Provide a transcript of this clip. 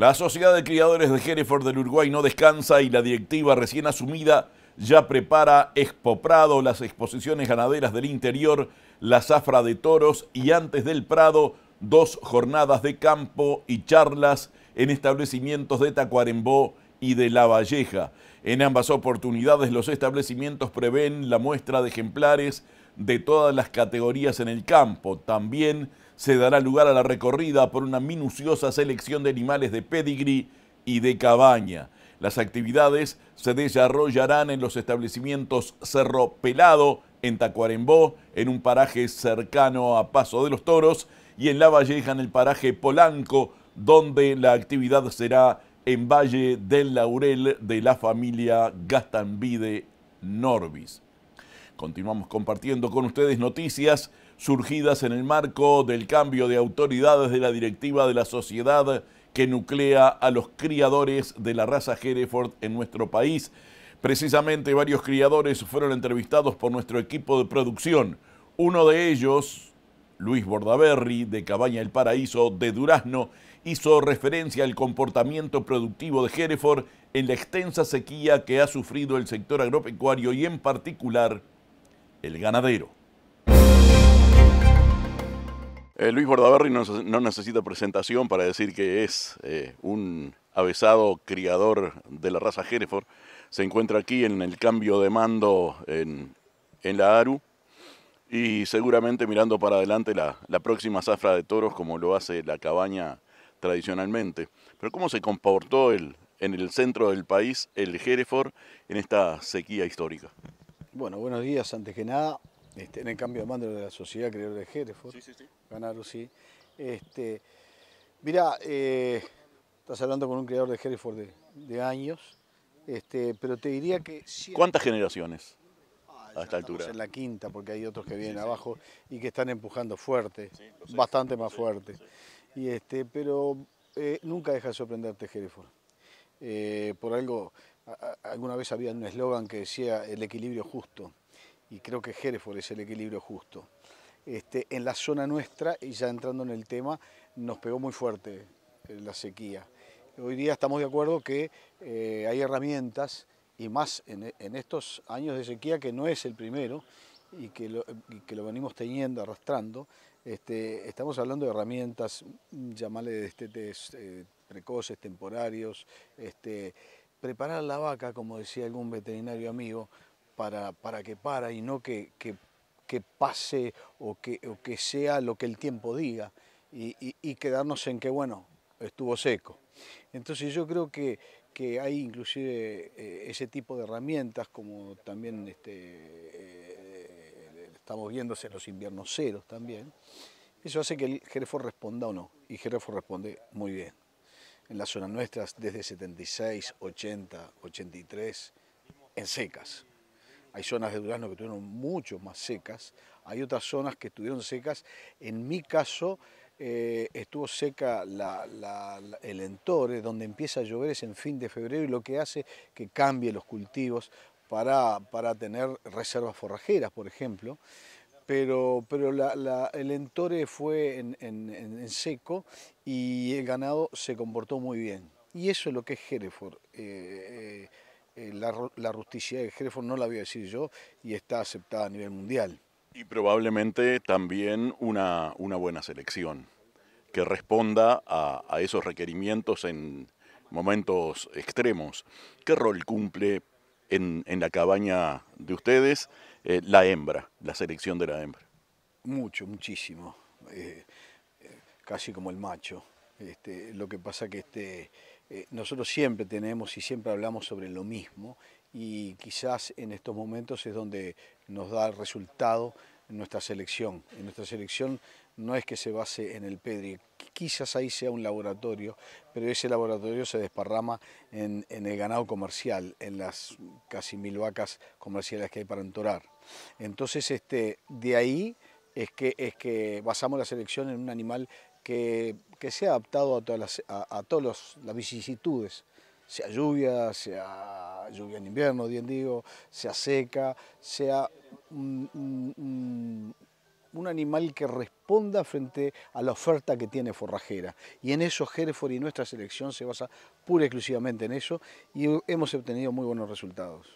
La Sociedad de Criadores de Hereford del Uruguay no descansa y la directiva recién asumida ya prepara Expo Prado, las exposiciones ganaderas del interior, la zafra de toros y antes del Prado, dos jornadas de campo y charlas en establecimientos de Tacuarembó y de La Valleja. En ambas oportunidades los establecimientos prevén la muestra de ejemplares de todas las categorías en el campo. También se dará lugar a la recorrida por una minuciosa selección de animales de pedigrí y de cabaña. Las actividades se desarrollarán en los establecimientos Cerro Pelado, en Tacuarembó, en un paraje cercano a Paso de los Toros, y en La Valleja, en el paraje Polanco, donde la actividad será en Valle del Laurel de la familia Gastambide Norbis. Continuamos compartiendo con ustedes noticias surgidas en el marco del cambio de autoridades de la directiva de la sociedad que nuclea a los criadores de la raza Hereford en nuestro país. Precisamente varios criadores fueron entrevistados por nuestro equipo de producción. Uno de ellos, Luis Bordaberry, de Cabaña El Paraíso, de Durazno, hizo referencia al comportamiento productivo de Hereford en la extensa sequía que ha sufrido el sector agropecuario y en particular el ganadero. Eh, Luis Bordaberry no, necesita presentación para decir que es eh, un avesado criador de la raza Hereford. Se encuentra aquí en el cambio de mando en, la ARU y seguramente mirando para adelante la, próxima zafra de toros como lo hace la cabaña tradicionalmente. Pero ¿cómo se comportó el, en el centro del país el Hereford en esta sequía histórica? Bueno, buenos días antes que nada. Este, en el cambio de mando de la Sociedad creador de Hereford, sí, sí, sí. ganaron, sí. Este, mirá, eh, estás hablando con un creador de Hereford de, años, este, pero te diría que... ¿Cuántas generaciones? Ah, a esta altura. En la quinta, porque hay otros que vienen abajo y que están empujando fuerte, bastante más fuerte. Y este, pero eh, nunca deja de sorprenderte Hereford. Eh, por algo, alguna vez había un eslogan que decía el equilibrio justo y creo que Hereford es el equilibrio justo. Este, en la zona nuestra, y ya entrando en el tema, nos pegó muy fuerte eh, la sequía. Hoy día estamos de acuerdo que eh, hay herramientas, y más en, estos años de sequía, que no es el primero, y que lo, venimos teniendo, arrastrando, este, estamos hablando de herramientas, llamarle destetes test eh, precoces, temporarios, este, preparar la vaca, como decía algún veterinario amigo, para, que para y no que, pase o que, sea lo que el tiempo diga y, quedarnos en que, bueno, estuvo seco. Entonces yo creo que, hay inclusive eh, ese tipo de herramientas como también este, eh, estamos viéndose los inviernos ceros también. Eso hace que el responda o no, y Jerefo responde muy bien. En las zonas nuestras desde 76, 80, 83, en secas. Hay zonas de durazno que tuvieron mucho más secas, hay otras zonas que estuvieron secas. En mi caso eh, estuvo seca el entore, donde empieza a llover es en fin de febrero y lo que hace que cambie los cultivos para, para tener reservas forrajeras, por ejemplo. Pero, pero el entore fue en, seco y el ganado se comportó muy bien. Y eso es lo que es Hereford. Eh, eh, eh, la, la, rusticidad de Hereford no la voy a decir yo y está aceptada a nivel mundial. Y probablemente también una, una buena selección que responda a, esos requerimientos en momentos extremos. ¿Qué rol cumple en, la cabaña de ustedes eh, la hembra, la selección de la hembra? Mucho, muchísimo. Eh, casi como el macho. Este, lo que pasa que este, eh, nosotros siempre tenemos y siempre hablamos sobre lo mismo y quizás en estos momentos es donde nos da el resultado nuestra selección. En nuestra selección no es que se base en el Pedri, quizás ahí sea un laboratorio, pero ese laboratorio se desparrama en, el ganado comercial, en las casi mil vacas comerciales que hay para entorar. Entonces, este, de ahí es que, es que basamos la selección en un animal que que se ha adaptado a todas las, a, todos las vicisitudes, sea lluvia, sea lluvia en invierno, bien digo, sea seca, sea un, un animal que responda frente a la oferta que tiene forrajera. Y en eso Hereford y nuestra selección se basa pura y exclusivamente en eso y hemos obtenido muy buenos resultados.